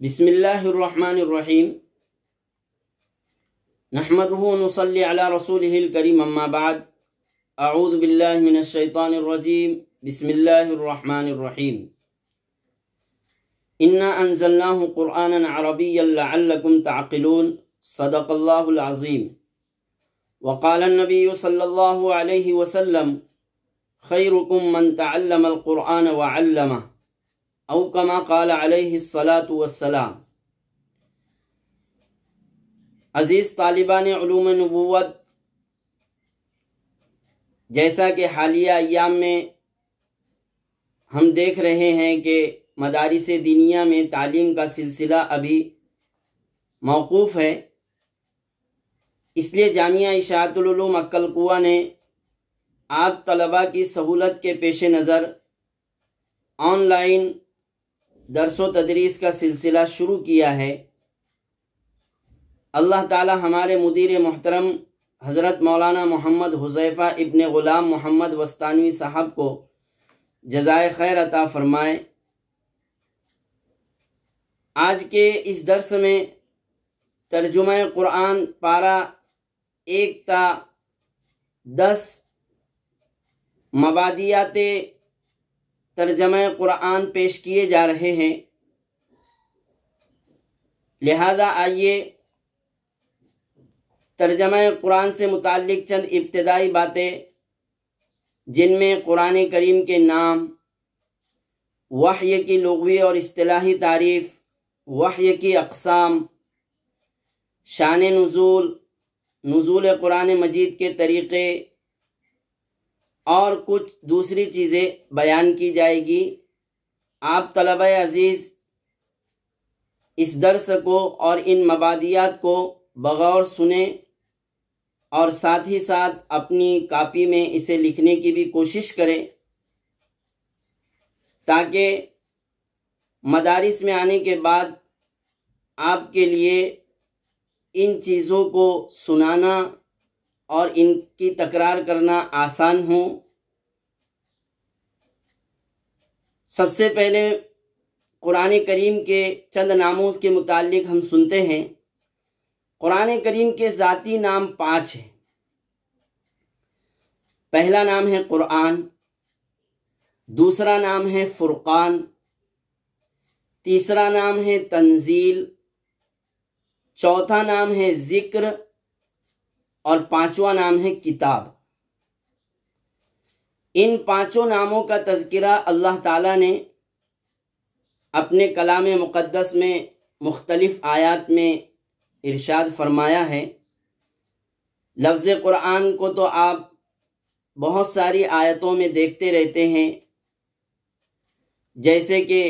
بسم الله الرحمن الرحيم نحمده ونصلي على رسوله الكريم أما بعد أعوذ بالله من الشيطان الرجيم بسم الله الرحمن الرحيم إنا أنزلناه قرآنا عربيا لعلكم تعقلون صدق الله العظيم وقال النبي صلى الله عليه وسلم خيركم من تعلم القرآن وعلمه अवकमा काल अलसलाम अज़ीज़ तालिबा नेलूम नबूत जैसा कि हालिया अयाम में हम देख रहे हैं कि मदारस दिनिया में तालीम का सिलसिला अभी मौकूफ़ है इसलिए जामिया इशातलूम अक्लकुआ ने आप तलबा की सहूलत के पेश नज़र ऑनलाइन दरसो तदरीस का सिलसिला शुरू किया है अल्लाह ताला हमारे मुदीर मोहतरम हज़रत मौलाना मोहम्मद हुजैफ़ा इबन ग़ुलाम मोहम्मद वस्तानवी साहब को जजाय खैर अता फरमाए आज के इस दरस में तर्जुम क़ुरान पारा एकता दस मबादियात तर्जम कुरान पेश किए जा रहे हैं लिहाजा आइए तर्जम कुरान से मुतल चंद इब्तदाई बातें जिनमें कुरान करीम के नाम वाह्य की लगवी और अतलाही तारीफ़ वाह्य की अकसाम शान नज़ूल नज़ूल कुरान मजीद के तरीक़े और कुछ दूसरी चीज़ें बयान की जाएगी आप तलब अजीज़ इस दर्स को और इन मबादियात को बगौर सुने और साथ ही साथ अपनी कापी में इसे लिखने की भी कोशिश करें ताकि मदारिस में आने के बाद आपके लिए इन चीज़ों को सुनाना और इनकी तकरार करना आसान हो सबसे पहले कुरान करीम के चंद नामों के मुतालिक हम सुनते हैं कुरान करीम के ज़ाती नाम पाँच हैं पहला नाम है कुरान दूसरा नाम है फुरक़ान तीसरा नाम है तंजील चौथा नाम है ज़िक्र और पांचवा नाम है किताब इन पांचों नामों का तस्करा अल्लाह ताला ने अपने कलाम मुक़दस में मुख्तलिफ़ आयात में इरशाद फरमाया है लफ्ज़ क़ुरान को तो आप बहुत सारी आयतों में देखते रहते हैं जैसे कि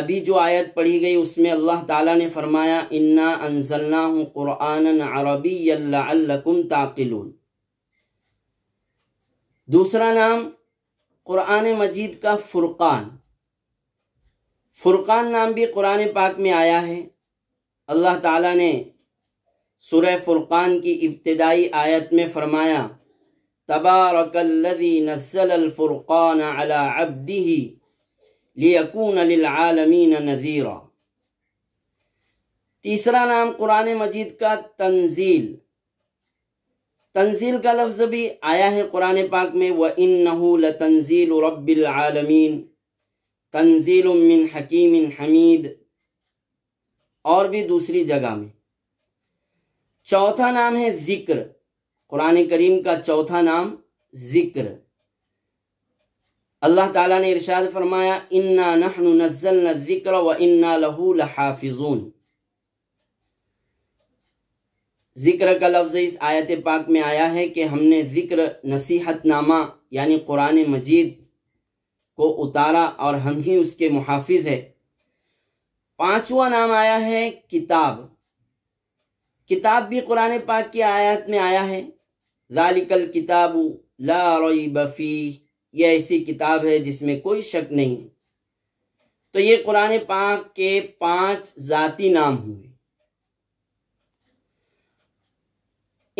अभी जो आयत पढ़ी गई उसमें अल्लाह ताला ने फरमाया इन्ना अनजल्ला क़ुरान अरबी अल्लाकुम ताकिलून दूसरा नाम क़ुरान मजीद का फ़ुरक़ान फ़ुरक़ान नाम भी कुरान पाक में आया है अल्लाह ताला ने सुरह फ़ुरक़ान की इब्तदाई आयत में फ़रमाया तबारकल्लज़ी अल-फ़ुरक़ान अला अब्दिही लियकून ललमीन नज़ीरा तीसरा नाम कुरान मजीद का तंजील तंजील का लफ्ज़ भी आया है कुरान पाक में व इन नहूल तंजील रबालमीन तंजील मिन हकीम हमीद और भी दूसरी जगह में चौथा नाम है ज़िक्र कुरान करीम का चौथा नाम ज़िक्र अल्लाह ताला ने इरशाद फरमाया इन्ना नहनु नज़्ज़लना ज़िक्र व इन्ना लहू लहाफिजून ज़िक्र का लफ्ज़ इस आयत पाक में आया है कि हमने ज़िक्र नसीहतनामा यानी कुरान मजीद को उतारा और हम ही उसके मुहाफिज है पांचवा नाम आया है किताब किताब भी कुरान पाक की आयत में आया है जालिकल किताबू ला रईब फी यह ऐसी किताब है जिसमें कोई शक नहीं है तो ये कुरान पाक के पांच जाति नाम हुए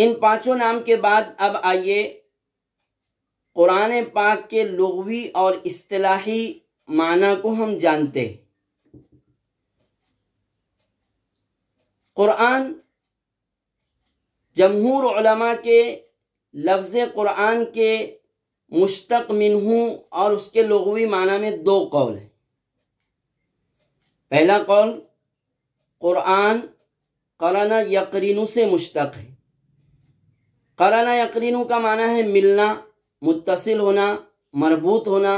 इन पांचों नाम के बाद अब आइए कुरान पाक के लघवी और इस्तलाही माना को हम जानते हैं कुरान जमहूर उलमा के लफ्ज़ कुरान के मुश्तक मिनहू और उसके लघवी माना में दो कौल है पहला कौल कुरान कराना यकरीनू से मुश्तक है कराना यकरीनू का माना है मिलना मुतसिल होना मरबूत होना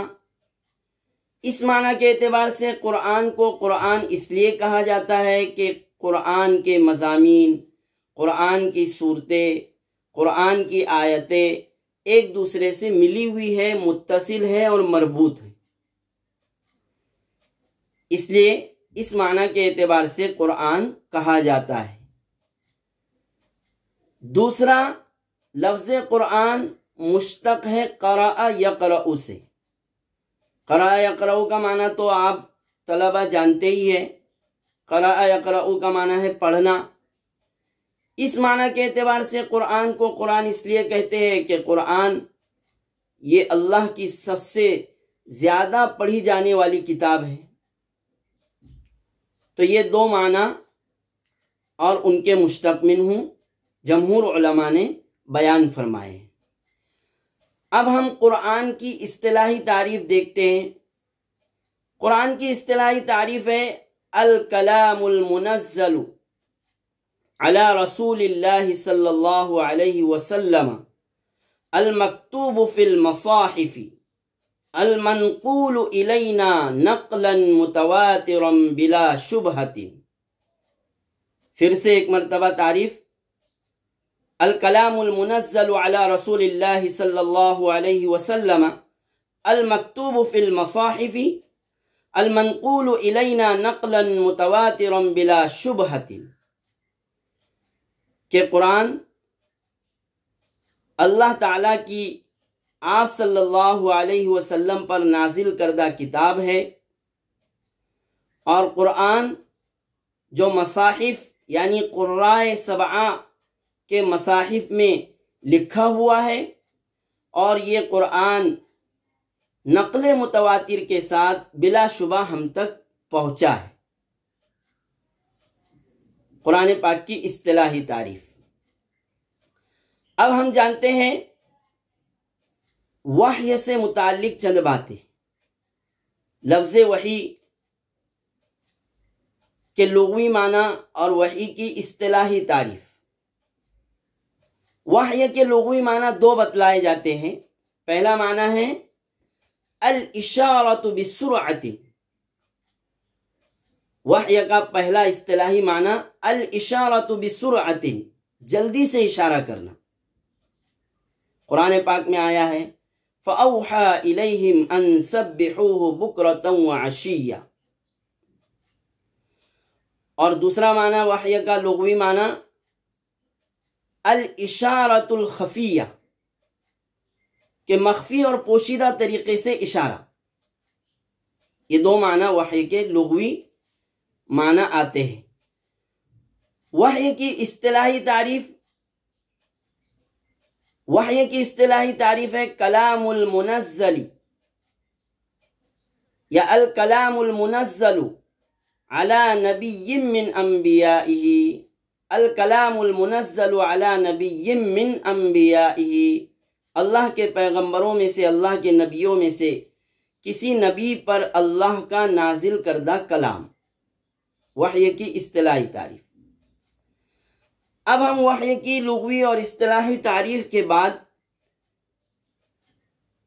इस माना के एतबार से कुरान को कुरान इसलिए कहा जाता है कि कुरान के मजामी कुरान की सूरतें कुरान की आयतें एक दूसरे से मिली हुई है मुतसिल है और मरबूत है इसलिए इस माना के एतबार से कुरान कहा जाता है दूसरा लफ्ज कुरान मुश्तक है करा यकरऊ से करा यकरऊ का माना तो आप तलबा जानते ही है करा कर का माना है पढ़ना इस माना के अतबार से कुरान को कुरान इसलिए कहते हैं कि कुरान ये अल्लाह की सबसे ज़्यादा पढ़ी जाने वाली किताब है तो ये दो माना और उनके मुश्तमिन हूँ जमहूर ने बयान फरमाए अब हम कुरान की अतलाही तारीफ देखते हैं कुरान की अतलाही तारीफ है अल कलामुल मुनज़लू على رسول الله صلى الله عليه وسلم المكتوب في المصاحف المنقول إلينا نقلا متواترا بلا شبهة फिर مرتبة تعريف الكلام المنزل على رسول الله صلى الله عليه وسلم المكتوب في المصاحف المنقول إلينا نقلا متواترا بلا شبهة कि कुरान अल्लाह ताला की आप सल्लल्लाहु अलैहि वसल्लम पर नाजिल करदा किताब है और कुरान जो मसाहिफ यानी कुर्राए सबा के मसाहिफ में लिखा हुआ है और ये कुरान नकल मुतवातिर के साथ बिलाशुबा हम तक पहुँचा है कुरान पाक की इस्तलाही तारीफ अब हम जानते हैं वाह्य से मुतक चंद बातें लफ्ज़ वही के लोगवी माना और वही की इस्तलाही तारीफ वाह्य के लोगवी माना दो बतलाए जाते हैं पहला माना है अल इशारत बिसुरतिन वह्य का पहला इस्तेलाही माना अल तो बिसुर जल्दी से इशारा करना कुरान पाक में आया है फ़ाउहा इलैहिम अन और दूसरा माना वाह्य का लुगवी माना अल इशारतुल खफिया के मख्फी और पोशीदा तरीके से इशारा ये दो माना वाह्य के लुगवी माना आते हैं वह की अतलाही तारीफ वह की अतलाही तारीफ है कलामुलमनजली या अल कलामुलमनजलू अला नबी मिन अम्बिया अल कलामुलमनजलू अला नबी मिन अम्बिया अल्लाह के पैगंबरों में से अल्लाह के नबियों में से किसी नबी पर अल्लाह का नाजिल करदा कलाम वही की अतलाही तारीफ अब हम वही की लघवी और अतलाही तारीफ के बाद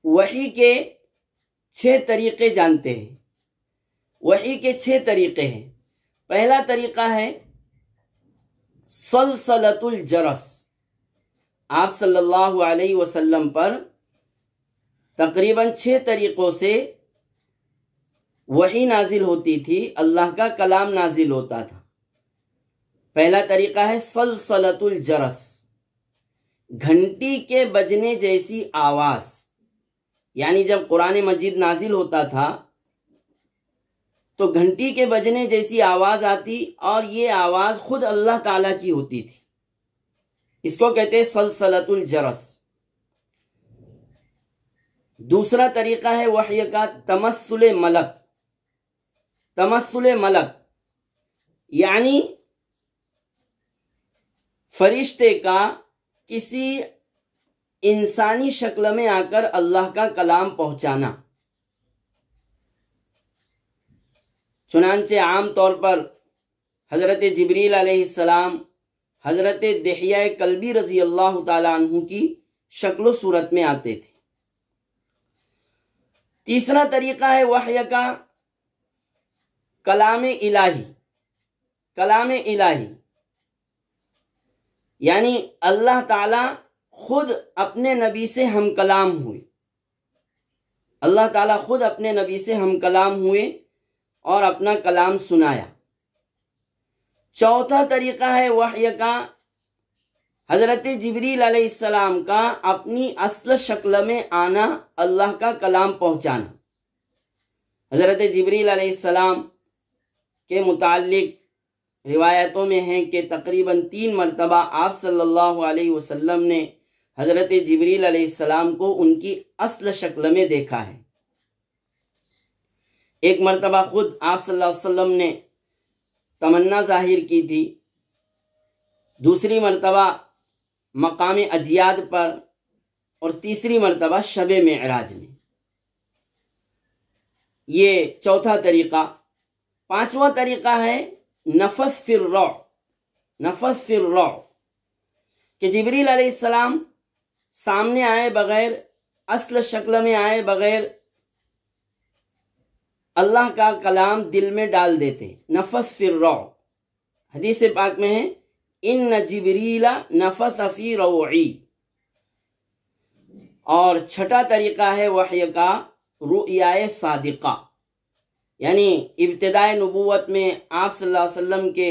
वही के छः तरीक़े जानते हैं वही के छः तरीक़े हैं पहला तरीक़ा है सलसलतुल जरस आप सल्लल्लाहु अलैहि वसल्लम पर तकरीबन छः तरीक़ों से वही नाजिल होती थी अल्लाह का कलाम नाजिल होता था पहला तरीका है सलसलतुल जरस घंटी के बजने जैसी आवाज यानी जब कुरान मजीद नाजिल होता था तो घंटी के बजने जैसी आवाज आती और ये आवाज खुद अल्लाह ताला की होती थी इसको कहते हैं सलसलतुल जरस दूसरा तरीका है वह का तमस्सुल मलक तमस्ल मलक यानी फरिश्ते का किसी इंसानी शक्ल में आकर अल्लाह का कलाम पहुंचाना चुनानचे आम तौर पर हज़रत जबरील आसमाम हज़रत दहिया कलबी रजी अल्लाह तु की शक्ल सूरत में आते थे तीसरा तरीका है वाह का कलाम इलाही कलाम इलाही यानी अल्लाह ताला खुद अपने नबी से हम कलाम हुए अल्लाह ताला खुद अपने नबी से हम कलाम हुए और अपना कलाम सुनाया चौथा तरीका है वाह्य का हज़रत जबरील अलैहिस्सलाम का अपनी असल शक्ल में आना अल्लाह का कलाम पहुंचाना हज़रत जबरील अलैहिस्सलाम के मुतालिक रिवायतों में है कि तकरीबन तीन मरतबा आप सल्लल्लाहु अलैहि वसल्लम ने हज़रत जबरील अलैहिस्सलाम को उनकी असल शक्ल में देखा है एक मरतबा खुद आप सल्लल्लाहु अलैहि वसल्लम ने तमन्ना जाहिर की थी दूसरी मरतबा मकाम अजियाद पर और तीसरी मरतबा शब मराज में ये चौथा तरीक़ा पांचवा तरीका है नफस फिर रौ नफस फिर रौ कि जबरील अलैहिस्सलाम सामने आए बगैर असल शक्ल में आए बगैर अल्लाह का कलाम दिल में डाल देते नफस फिर रौ हदीस पाक में है इन न जबरीला नफस अफ़ी रवी और छठा तरीका है वह का रुआ सादिका यानी इब्तदाई नबूत में आप वसल्लम के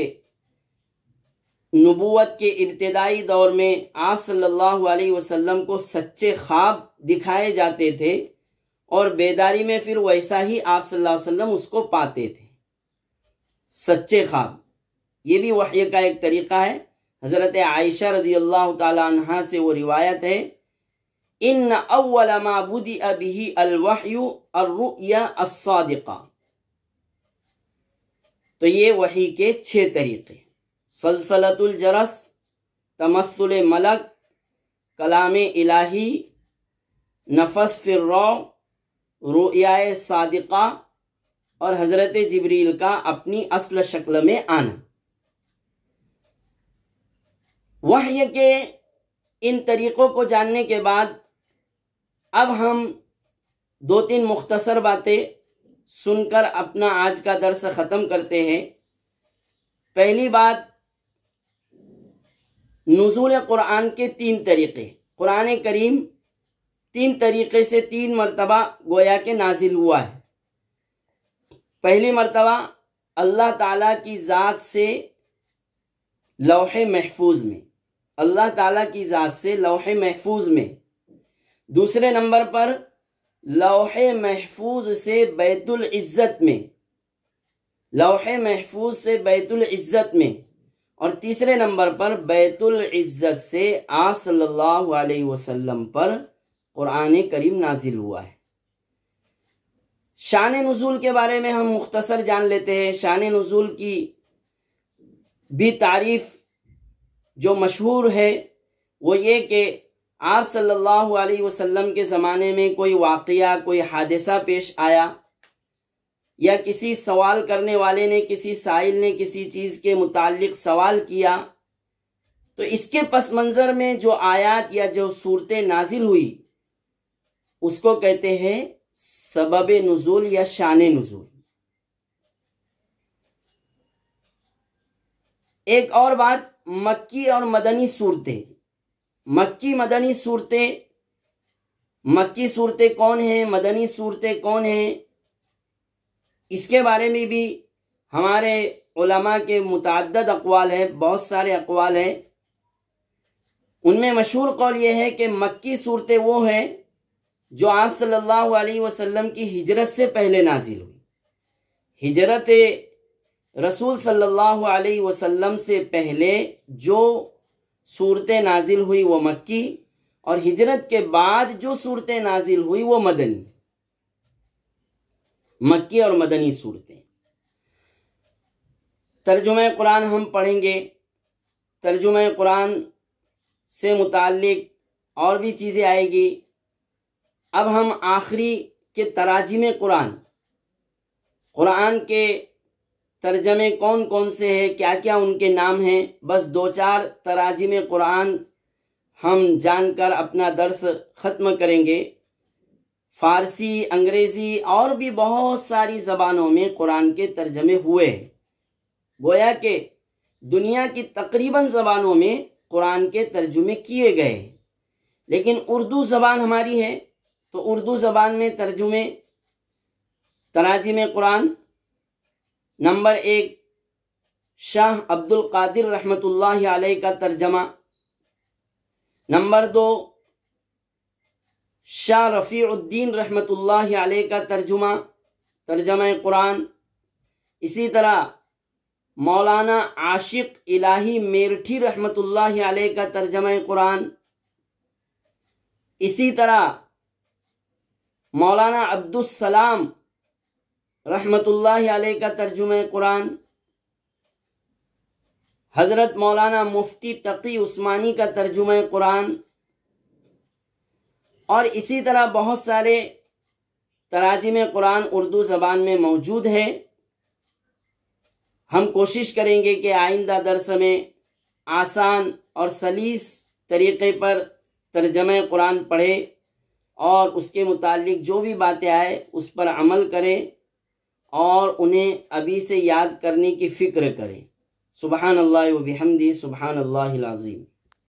नबूत के इब्तदाई दौर में आप सल्लल्लाहु अलैहि वसल्लम को सच्चे ख्वाब दिखाए जाते थे और बेदारी में फिर वैसा ही आप सल्लल्लाहु अलैहि वसल्लम उसको पाते थे सच्चे ख्वाब ये भी वही का एक तरीका है हज़रत आयशा रजी अल्लाह तहा से वो रिवायत है इन अव्वल माबुदी अबी अलवहयू अर्रुया अस्सादिका तो ये वही के छह तरीके सलसलतुल जरस तमस्सुल मलक कलाम इलाही नफस फिर्रौ रोयाए सादिका और हज़रत जबरील का अपनी असल शक्ल में आना वह के इन तरीक़ों को जानने के बाद अब हम दो तीन मुख्तसर बातें सुनकर अपना आज का दर्श ख़त्म करते हैं पहली बात नजूल कुरान के तीन तरीक़े कुरान करीम तीन तरीक़े से तीन मरतबा गोया के नाजिल हुआ है पहली मरतबा अल्लाह ताला की ज़ात से लौह महफूज में अल्लाह ताला की ज़ात से लौह महफूज में दूसरे नंबर पर लोह महफूज से बैतुल इज़्ज़त में लोहे महफूज से बैतुल इज़्ज़त में और तीसरे नंबर पर बैतुल इज़्ज़त से आप सल्लल्लाहु अलैहि वसल्लम पर कुरान करीम नाजिल हुआ है शान नजूल के बारे में हम मुख्तसर जान लेते हैं शान नजूल की भी तारीफ जो मशहूर है वो ये कि आप सल्लल्लाहु अलैहि वसल्लम के ज़माने में कोई वाक़ कोई हादसा पेश आया या किसी सवाल करने वाले ने किसी साइल ने किसी चीज़ के मुतालिक सवाल किया तो इसके पस मंज़र में जो आयात या जो सूरतें नाजिल हुई उसको कहते हैं सबब नज़ुल या शान नज़ुल एक और बात मक्की और मदनी सूरतें मक्की मदनी सूरतें मक्की सूरतें कौन हैं मदनी सूरतें कौन हैं इसके बारे में भी हमारे उलमा के मुतद अकवाल हैं बहुत सारे अकवाल हैं उनमें मशहूर कौल ये है कि मक्की सूरतें वो हैं जो आप सल्लल्लाहु अलैहि वसल्लम की हिजरत से पहले नाजिल हुई हिजरत रसूल सल्लल्लाहु अलैहि वसल्लम से पहले जो सूरत नाजिल हुई वो मक्की और हिजरत के बाद जो सूरत नाजिल हुई वो मदनी मक्की और मदनी सूरतें तर्जुम कुरान हम पढ़ेंगे तर्जुम कुरान से मुतक और भी चीज़ें आएगी अब हम आखिरी के तराजिम कुरान कुरान के तर्जमे कौन कौन से हैं क्या क्या उनके नाम हैं बस दो चार में कुरान हम जानकर अपना दर्स ख़त्म करेंगे फारसी अंग्रेज़ी और भी बहुत सारी ज़बानों में कुरान के तर्जमे हुए हैं गोया के दुनिया की तकरीबन ज़बानों में कुरान के तर्जुमे किए गए हैं लेकिन उर्दू ज़बान हमारी है तो उर्दू ज़बान में तर्जुमे में कुरान नंबर एक शाह अब्दुल कादिर रहमतुल्लाह अलैह का तर्जमा नंबर दो शाह रफ़ीउद्दीन रहमतुल्लाह अलैह का तर्जुमा तर्जमा कुरान इसी तरह मौलाना आशिक इलाही मेरठी रहमतुल्लाह अलैह का तर्जमा कुरान इसी तरह मौलाना अब्दुलसलाम रहमतुल्ला अलैह का तर्जुम कुरान हज़रत मौलाना मुफ्ती तकी उस्मानी का तर्जुम कुरान और इसी तरह बहुत सारे तराजिम कुरान उर्दू ज़बान में मौजूद है हम कोशिश करेंगे कि आइंदा दरस में आसान और सलीस तरीके पर तर्जम कुरान पढ़े और उसके मुतालिक जो भी बातें आए उस पर अमल करें और उन्हें अभी से याद करने की फ़िक्र करें सुबहान अल्लाह सुबहान लाजीम